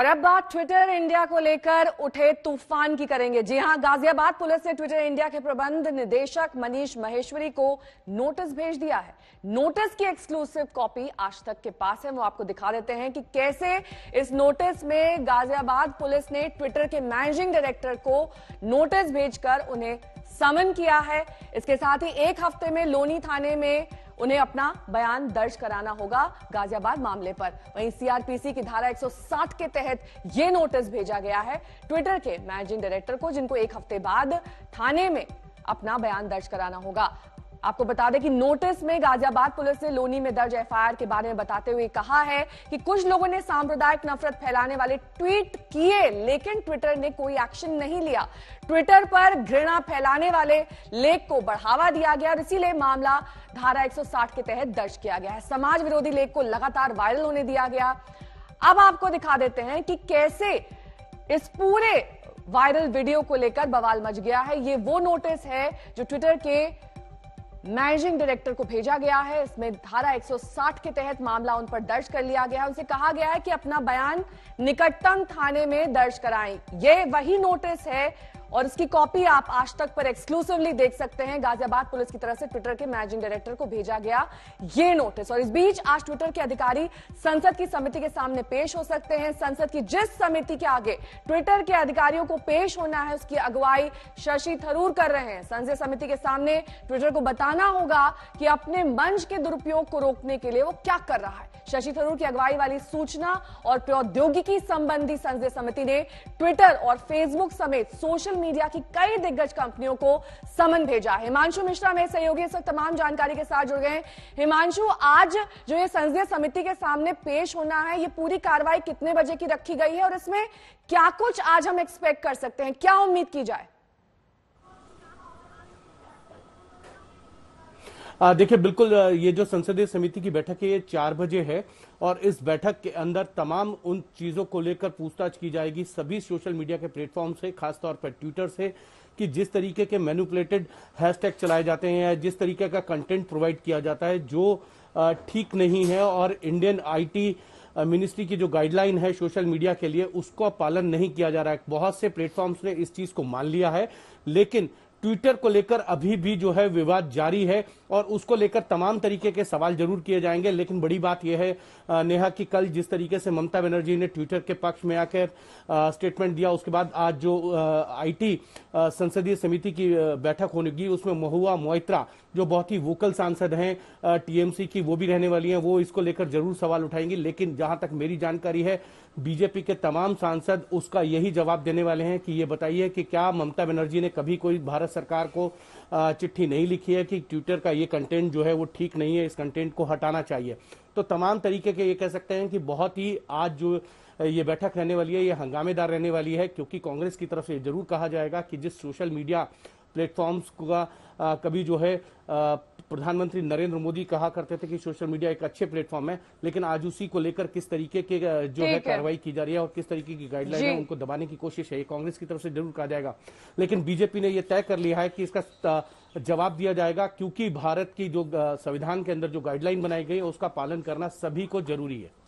और अब बात ट्विटर इंडिया को लेकर उठे तूफान की करेंगे जी हां गाजियाबाद पुलिस ने ट्विटर इंडिया के प्रबंध निदेशक मनीष महेश्वरी को नोटिस भेज दिया है नोटिस की एक्सक्लूसिव कॉपी आज तक के पास है वो आपको दिखा देते हैं कि कैसे इस नोटिस में गाजियाबाद पुलिस ने ट्विटर के मैनेजिंग डायरेक्टर को नोटिस भेजकर उन्हें समन किया है इसके साथ ही एक हफ्ते में लोनी थाने में उन्हें अपना बयान दर्ज कराना होगा गाजियाबाद मामले पर वहीं सीआरपीसी की धारा 160 के तहत यह नोटिस भेजा गया है ट्विटर के मैनेजिंग डायरेक्टर को जिनको एक हफ्ते बाद थाने में अपना बयान दर्ज कराना होगा आपको बता दें कि नोटिस में गाजियाबाद पुलिस ने लोनी में दर्ज एफआईआर के बारे में बताते हुए कहा है कि कुछ लोगों ने सांप्रदायिक नफरत फैलाने वाले ट्वीट किए लेकिन ट्विटर ने कोई एक्शन नहीं लिया ट्विटर पर घृणा फैलाने वाले लेख को बढ़ावा दिया गया और इसीलिए मामला धारा 160 के तहत दर्ज किया गया है समाज विरोधी लेख को लगातार वायरल होने दिया गया अब आपको दिखा देते हैं कि कैसे इस पूरे वायरल वीडियो को लेकर बवाल मच गया है ये वो नोटिस है जो ट्विटर के मैनेजिंग डायरेक्टर को भेजा गया है इसमें धारा 160 के तहत मामला उन पर दर्ज कर लिया गया है उनसे कहा गया है कि अपना बयान निकटतम थाने में दर्ज कराएं ये वही नोटिस है और इसकी कॉपी आप आज तक पर एक्सक्लूसिवली देख सकते हैं गाजियाबाद पुलिस की तरफ से ट्विटर के मैनेजिंग डायरेक्टर को भेजा गया ये नोटिस और इस बीच आज ट्विटर के अधिकारी संसद की समिति के सामने पेश हो सकते हैं संसद की जिस समिति के आगे ट्विटर के अधिकारियों को पेश होना है उसकी अगुवाई शशि थरूर कर रहे हैं संसदीय समिति के सामने ट्विटर को बताना होगा कि अपने मंच के दुरुपयोग को रोकने के लिए वो क्या कर रहा है शशि थरूर की अगुवाई वाली सूचना और प्रौद्योगिकी संबंधी संसदीय समिति ने ट्विटर और फेसबुक समेत सोशल मीडिया की कई दिग्गज कंपनियों को समन भेजा हिमांशु मिश्रा मेरे सहयोगी इस वक्त तमाम जानकारी के साथ जुड़ गए हिमांशु आज जो ये संसदीय समिति के सामने पेश होना है ये पूरी कार्रवाई कितने बजे की रखी गई है और इसमें क्या कुछ आज हम एक्सपेक्ट कर सकते हैं क्या उम्मीद की जाए देखिए बिल्कुल ये जो संसदीय समिति की बैठक है ये चार बजे है और इस बैठक के अंदर तमाम उन चीजों को लेकर पूछताछ की जाएगी सभी सोशल मीडिया के प्लेटफॉर्म से खासतौर पर ट्विटर से कि जिस तरीके के मैनुपुलेटेड हैशटैग चलाए जाते हैं जिस तरीके का कंटेंट प्रोवाइड किया जाता है जो ठीक नहीं है और इंडियन आईटी मिनिस्ट्री की जो गाइडलाइन है सोशल मीडिया के लिए उसका पालन नहीं किया जा रहा है बहुत से प्लेटफॉर्म्स ने इस चीज को मान लिया है लेकिन ट्विटर को लेकर अभी भी जो है विवाद जारी है और उसको लेकर तमाम तरीके के सवाल जरूर किए जाएंगे लेकिन बड़ी बात यह है नेहा कि कल जिस तरीके से ममता बनर्जी ने ट्विटर के पक्ष में आकर स्टेटमेंट दिया उसके बाद आज जो आईटी संसदीय समिति की बैठक होने की उसमें महुआ मोइत्रा जो बहुत ही वोकल सांसद हैं टीएमसी की वो भी रहने वाली हैं वो इसको लेकर जरूर सवाल उठाएंगी लेकिन जहां तक मेरी जानकारी है बीजेपी के तमाम सांसद उसका यही जवाब देने वाले हैं कि ये बताइए कि क्या ममता बनर्जी ने कभी कोई भारत सरकार को चिट्ठी नहीं लिखी है कि ट्विटर का ये कंटेंट जो है वो ठीक नहीं है इस कंटेंट को हटाना चाहिए तो तमाम तरीके के ये कह सकते हैं कि बहुत ही आज जो ये बैठक रहने वाली है ये हंगामेदार रहने वाली है क्योंकि कांग्रेस की तरफ से जरूर कहा जाएगा कि जिस सोशल मीडिया प्लेटफॉर्म्स का कभी जो है प्रधानमंत्री नरेंद्र मोदी कहा करते थे कि सोशल मीडिया एक अच्छे प्लेटफॉर्म है लेकिन आज उसी को लेकर किस तरीके के जो है कार्रवाई की जा रही है और किस तरीके की गाइडलाइन है उनको दबाने की कोशिश है कांग्रेस की तरफ से जरूर कहा जाएगा लेकिन बीजेपी ने यह तय कर लिया है कि इसका जवाब दिया जाएगा क्योंकि भारत की जो संविधान के अंदर जो गाइडलाइन बनाई गई है उसका पालन करना सभी को जरूरी है